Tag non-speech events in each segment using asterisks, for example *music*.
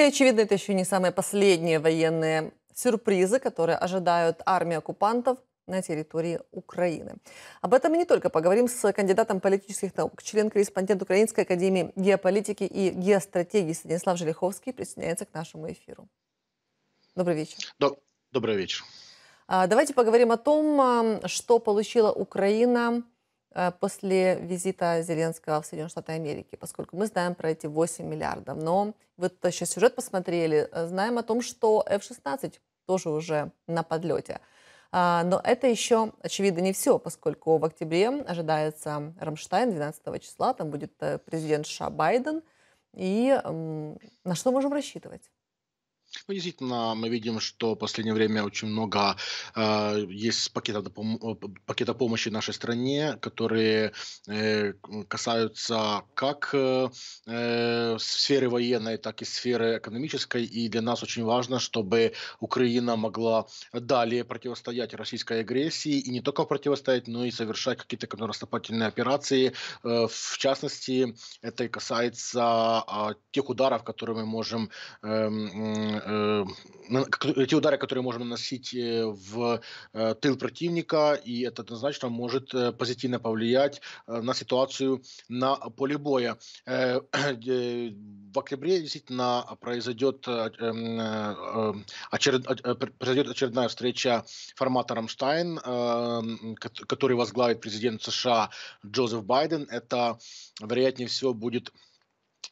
И, очевидно, это еще не самые последние военные сюрпризы, которые ожидают армии оккупантов на территории Украины. Об этом мы не только поговорим с кандидатом политических наук, член-корреспондент Украинской академии геополитики и геостратегии Станислав Желиховский присоединяется к нашему эфиру. Добрый вечер. Добрый вечер. А, давайте поговорим о том, а, что получила Украина Э, после визита Зеленского в Соединенные Штаты Америки, поскольку мы знаем про эти 8 миллиардов. Но вы вот сейчас сюжет посмотрели, э, знаем о том, что F-16 тоже уже на подлете. А, но это еще, очевидно, не все, поскольку в октябре ожидается Рамштайн 12 числа, там будет э, президент США Байден. И на что можем рассчитывать? Ну, действительно, мы видим, что в последнее время очень много э, есть пакетов, пакета помощи нашей стране, которые э, касаются как э, э, сферы военной, так и сферы экономической. И для нас очень важно, чтобы Украина могла далее противостоять российской агрессии и не только противостоять, но и совершать какие-то контрнаступательные операции. Э, в частности, это и касается э, тех ударов, которые мы можем э, Э, э, те удары, которые можем наносить э, в э, тыл противника, и это однозначно может позитивно повлиять на ситуацию на поле боя. *clears throat* В октябре действительно произойдет, эм, очеред, произойдет очередная встреча формата «Рамштайн», который возглавит президент США Джозеф Байден. Это, вероятнее всего, будет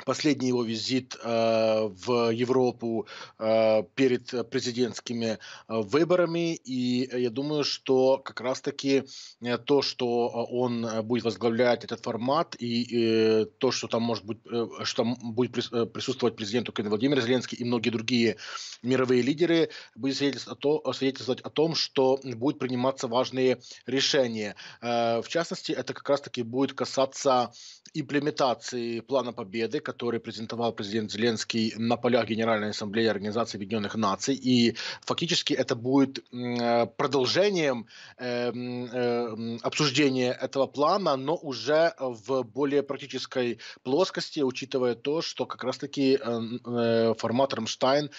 последний его визит э, в Европу э, перед президентскими э, выборами. И э, я думаю, что как раз-таки э, то, что он будет возглавлять этот формат, и э, то, что там может быть, э, что там будет присутствовать президент Украины Владимир Зеленский и многие другие мировые лидеры, будет свидетельствовать о, том, свидетельствовать о том, что будут приниматься важные решения. Э, в частности, это как раз-таки будет касаться имплементации плана победы доклады, которые презентовал президент Зеленский на полях Генеральной Ассамблеи Организации Объединенных Наций. И фактически это будет э, продолжением эм, эм, обсуждения этого плана, но уже в более практической плоскости, учитывая то, что как раз-таки э, э, формат Рамштайн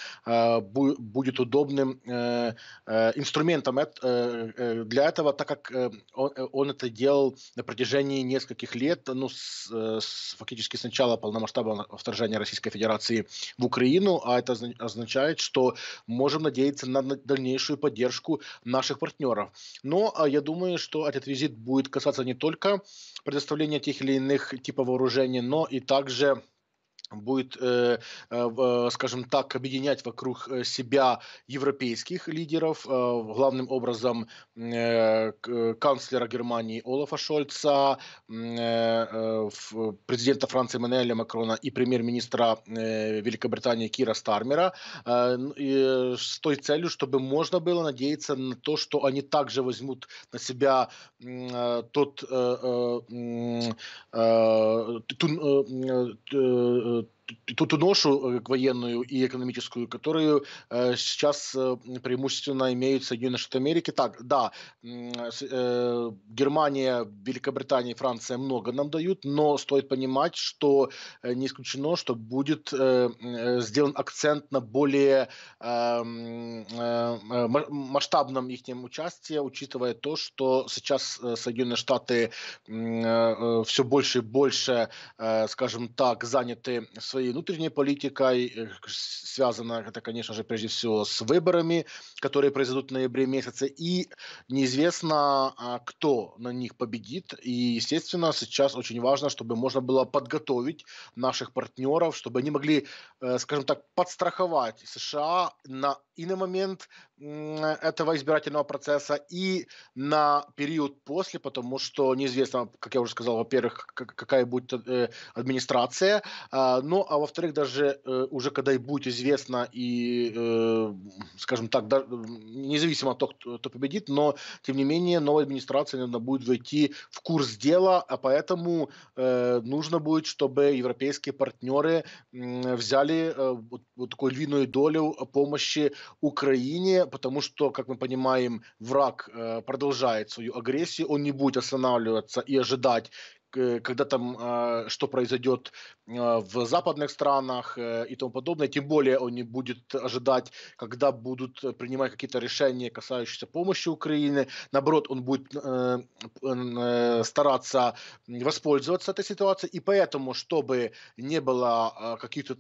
будет удобным инструментом для этого, так как он это делал на протяжении нескольких лет, ну, с, с, фактически с начала полномасштабного полномасштабного вторжения Российской Федерации в Украину, а это означает, что можем надеяться на дальнейшую поддержку наших партнеров. Но а, я думаю, что этот визит будет касаться не только предоставления тех или иных типов вооружений, но и также будет, э, э, э, скажем так, объединять вокруг себя европейских лидеров, главным образом канцлера Германии Олафа Шольца, президента Франции Мануэля Макрона и премьер-министра Великобритании Кира Стармера, ну с той целью, чтобы можно было надеяться на то, что они также возьмут на себя тот ту, ту, ту ношу э, военную и экономическую, которую э, сейчас э, преимущественно имеют Соединенные Штаты Америки. Так, да, Германия, Великобритания и Франция много нам дают, но стоит понимать, что не исключено, что будет сделан акцент на более эм, масштабном их участии, учитывая то, что сейчас Соединенные Штаты все больше и больше, скажем так, заняты своей своей внутренней политикой. Э, связано это, конечно же, прежде всего с выборами, которые произойдут в ноябре месяце. И неизвестно, а, кто на них победит. И, естественно, сейчас очень важно, чтобы можно было подготовить наших партнеров, чтобы они могли, э, скажем так, подстраховать США на и на момент этого избирательного процесса, и на период после, потому что неизвестно, как я уже сказал, во-первых, какая будет э, администрация, а, но а во-вторых, даже э, уже когда и будет известно, и, э, скажем так, да, независимо от того, кто, кто победит, но, тем не менее, новая администрация, наверное, будет войти в курс дела, а поэтому э, нужно будет, чтобы европейские партнеры э, взяли э, вот, вот такую львиную долю помощи Украине, потому что, как мы понимаем, враг э, продолжает свою агрессию, он не будет останавливаться и ожидать, Э, когда там а, что произойдет а, в западных странах э, и тому подобное. Тем более он не будет ожидать, когда будут э, принимать какие-то решения, касающиеся помощи Украины. Наоборот, он будет стараться воспользоваться этой ситуацией. И поэтому, чтобы не было а, каких-то,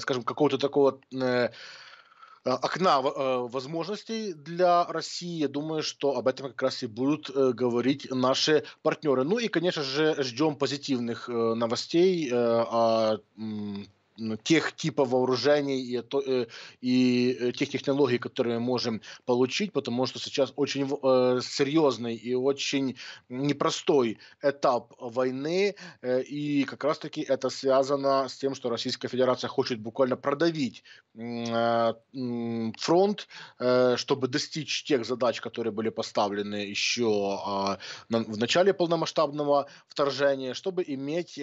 скажем, какого-то такого Э, окна э, возможностей для России. Я думаю, что об этом как раз и будут э, говорить наши партнеры. Ну и, конечно же, ждем позитивных новостей о ну, тех типа вооружений и, э, и э, тех технологий, которые мы можем получить, потому что сейчас очень э, серьезный и очень непростой этап войны, и как раз-таки это связано с тем, что Российская Федерация хочет буквально продавить фронт, чтобы достичь тех задач, которые были поставлены еще а, в начале полномасштабного вторжения, чтобы иметь,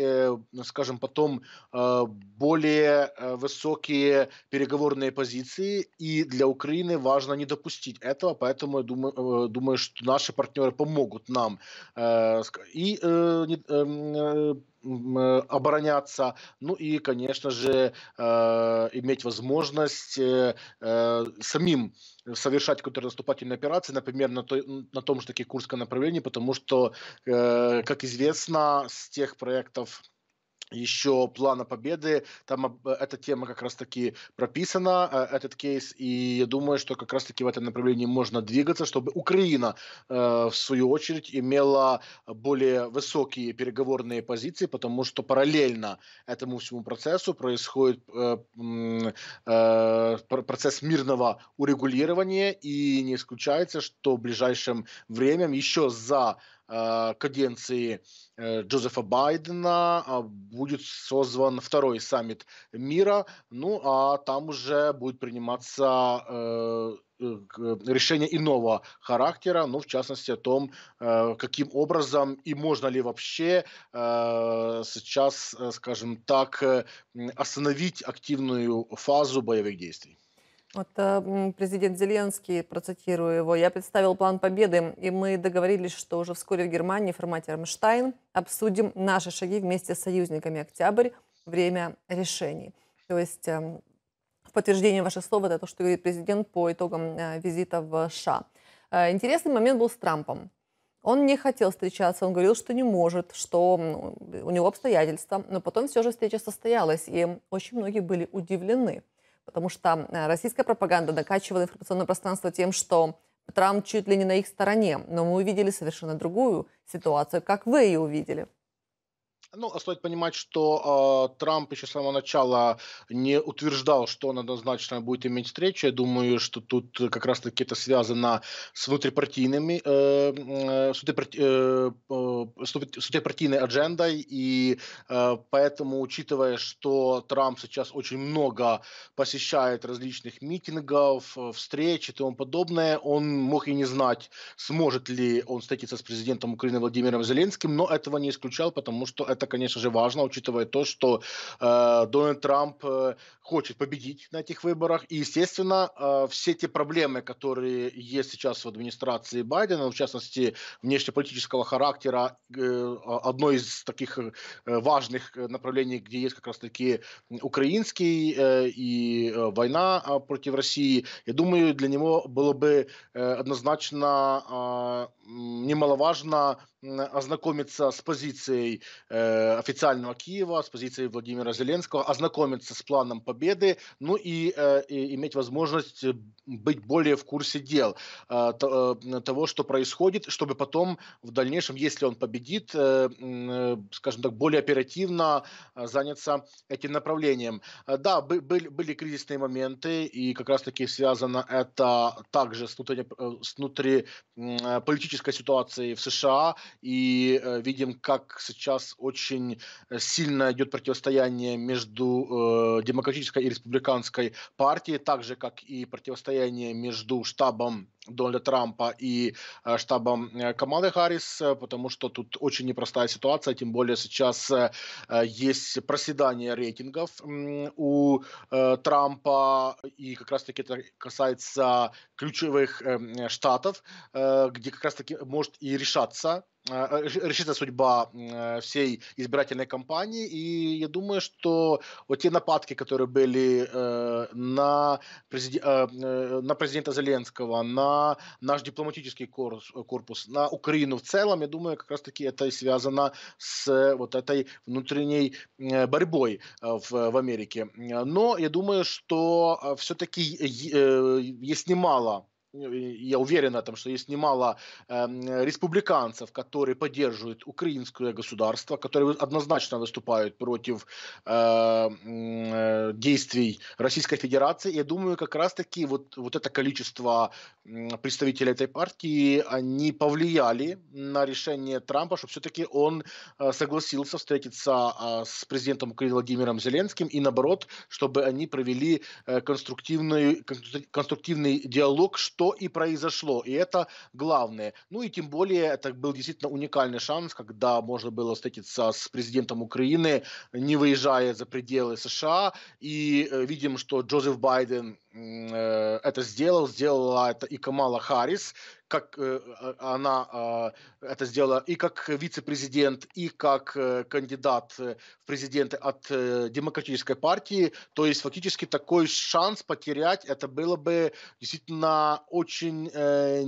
скажем, потом более более э, высокие переговорные позиции, и для Украины важно не допустить этого, поэтому я думаю, э, думаю что наши партнеры помогут нам э, и эм, обороняться, ну и, конечно же, иметь возможность самим совершать самим то контрнаступательные операции, например, на, той, на том же таки Курском направлении, потому что, как известно, с тех проектов еще плана победы. Там э, эта тема как раз-таки прописана, э, этот кейс, и я думаю, что как раз-таки в этом направлении можно двигаться, чтобы Украина, э, в свою очередь, имела более высокие переговорные позиции, потому что параллельно этому всему процессу происходит процесс мирного урегулирования, и не исключается, что в ближайшем времени еще за Э, каденции э, Джозефа Байдена а, будет созван второй саммит мира, ну а там уже будет приниматься э, решение иного характера, ну, в частности, о том, каким образом и можно ли вообще сейчас, скажем так, остановить активную фазу боевых действий. Вот президент Зеленский, процитирую его, «Я представил план победы, и мы договорились, что уже вскоре в Германии в формате «Рамштайн» обсудим наши шаги вместе с союзниками. Октябрь – время решений». То есть эм, в подтверждение ваших слов это то, что говорит президент по итогам э, визита в США. Э, интересный момент был с Трампом. Он не хотел встречаться, он говорил, что не может, что у него обстоятельства, но потом все же встреча состоялась, и очень многие были удивлены потому что э, российская пропаганда накачивала информационное пространство тем, что Трамп чуть ли не на их стороне, но мы увидели совершенно другую ситуацию, как вы ее увидели. Ну, а стоит понимать, что э, Трамп еще с самого начала не утверждал, что он однозначно будет иметь встречу. Я думаю, что тут как раз-таки это связано с внутрипартийными, э, э, э, э с, внутрипартийной аджендой. И э, поэтому, учитывая, что Трамп сейчас очень много посещает различных митингов, э, встреч и тому подобное, он мог и не знать, сможет ли он встретиться с президентом Украины Владимиром Зеленским, но этого не исключал, потому что это, конечно же, важно, учитывая то, что э, Дональд Трамп э, хочет победить на этих выборах. И, естественно, э, все те проблемы, которые есть сейчас в администрации Байдена, в частности, внешнеполитического характера, э, одно из таких э, важных направлений, где есть как раз-таки украинский э, и э, война э, против России, я думаю, для него было бы э, однозначно э, немаловажно ознакомиться с позицией э, официального Киева, с позицией Владимира Зеленского, ознакомиться с планом победы, ну и, э, и иметь возможность э, быть более в курсе дел э, то, э, того, что происходит, чтобы потом в дальнейшем, если он победит, э, э, скажем так, более оперативно э, заняться этим направлением. Э, да, бы, были, были кризисные моменты, и как раз-таки связано это также с, внутри, с внутриполитической ситуацией в США – и э, видим, как сейчас очень сильно идет противостояние между э, демократической и республиканской партией, так же, как и противостояние между штабом Дональда Трампа и э, штабом э, Камалы Харрис, э, потому что тут очень непростая ситуация, тем более сейчас э, есть проседание рейтингов э, у э, Трампа, и как раз-таки это касается ключевых э, штатов, э, где как раз-таки может и решаться Э, э, решится судьба э, всей избирательной кампании. И я думаю, что вот те нападки, которые были на, президи... на президента Зеленского, на наш дипломатический корпус, на Украину в целом, я думаю, как раз-таки это связано с вот этой внутренней борьбой в, в Америке. Но я думаю, что все-таки есть немало ну, я уверен в этом, что есть немало э, республиканцев, которые поддерживают украинское государство, которые однозначно выступают против э, э, действий Российской Федерации. Я думаю, как раз-таки вот, вот это количество представителей этой партии, они повлияли на решение Трампа, чтобы все-таки он э, согласился встретиться э, с президентом Украины Владимиром Зеленским и наоборот, чтобы они провели э, конструктивный, конструктивный диалог, что что и произошло. И это главное. Ну и тем более это был действительно уникальный шанс, когда можно было встретиться с президентом Украины, не выезжая за пределы США. И э, видим, что Джозеф Байден Э, это сделал, сделала это и Камала Харрис, как э, а, она а, это сделала и как вице-президент, и как э, кандидат в президенты от Демократической партии. То есть фактически такой шанс потерять, это было бы действительно очень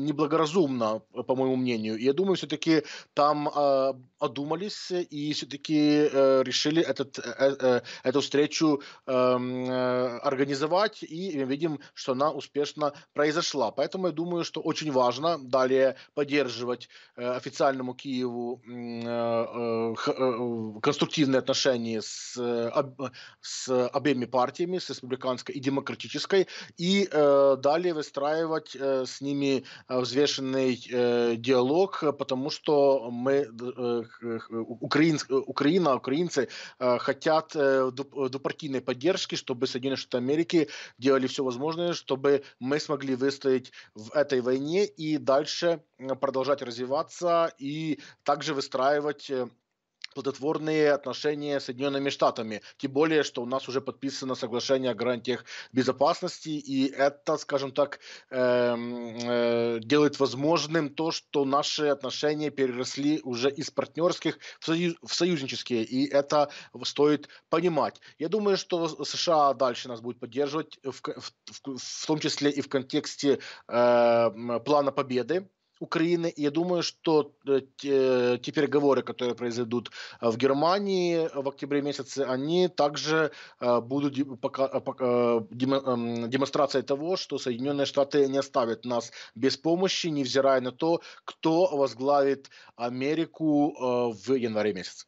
неблагоразумно, по моему мнению. И я думаю, все-таки там а, одумались и все-таки решили этот, эту встречу эм, организовать и, видим, что она успешно произошла. Поэтому я думаю, что очень важно далее поддерживать э, официальному Киеву э, э, конструктивные отношения с, с обеими партиями, с республиканской и демократической, и далее выстраивать с ними взвешенный диалог, потому что мы, украинц, Украина, украинцы хотят двупартийной поддержки, чтобы Соединенные Штаты Америки делали все все возможное, чтобы мы смогли выстоять в этой войне и дальше продолжать развиваться и также выстраивать э, плодотворные отношения с Соединенными Штатами. Тем более, что у нас уже подписано соглашение о гарантиях безопасности, и это, скажем так, эм, э, делает возможным то, что наши отношения переросли уже из партнерских в, союз, в союзнические, и это стоит понимать. Я думаю, что США дальше нас будет поддерживать, в, в, в том числе и в контексте э, плана победы, Украины. Я думаю, что э, те, те переговоры, которые произойдут э, в Германии э, в октябре месяце, они также будут эм, демонстрацией того, что Соединенные Штаты не оставят нас без помощи, невзирая на то, кто возглавит Америку в январе месяце.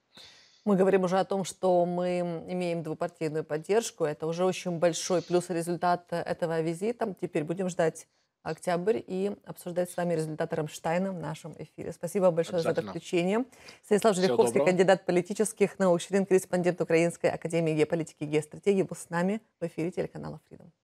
Мы говорим уже о том, что мы имеем двупартийную поддержку. Это уже очень большой плюс результат этого визита. Теперь будем ждать октябрь и обсуждать с вами результаты Рамштайна в нашем эфире. Спасибо большое за это включение. Станислав Желеховский, кандидат политических наук, член-корреспондент Украинской академии геополитики и геостратегии, был с нами в эфире телеканала Freedom.